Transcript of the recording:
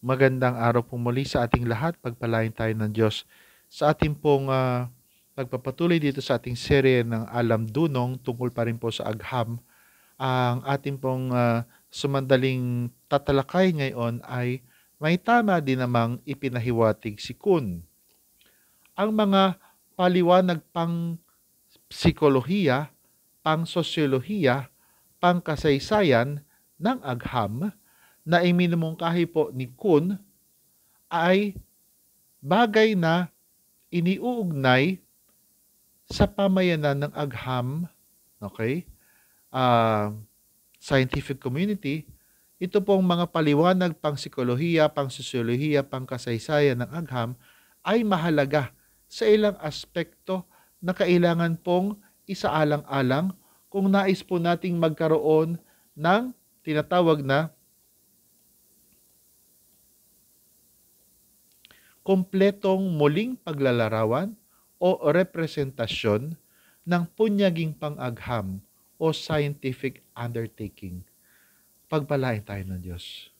Magandang araw po muli sa ating lahat. Pagpalain tayo ng Diyos sa ating pong uh, pagpapatuloy dito sa ating serye ng Alam Dunong tungkol pa rin po sa Agham. Ang ating pong uh, sumandaling tatalakay ngayon ay may tama din namang ipinahiwatig si Kun. Ang mga paliwanag pang psikolohiya, pang sosyolohiya, pang kasaysayan ng Agham – na iminumong po ni Kun ay bagay na iniuugnay sa pamayanan ng agham, okay? Uh, scientific community, ito pong mga paliwanag pang psikolohiya, pang sosyolohiya, pang kasaysayan ng agham ay mahalaga sa ilang aspekto na kailangan pong isaalang-alang kung nais po nating magkaroon ng tinatawag na kompletong muling paglalarawan o representasyon ng punyaging pang-agham o scientific undertaking. Pagpalain tayo ng Diyos.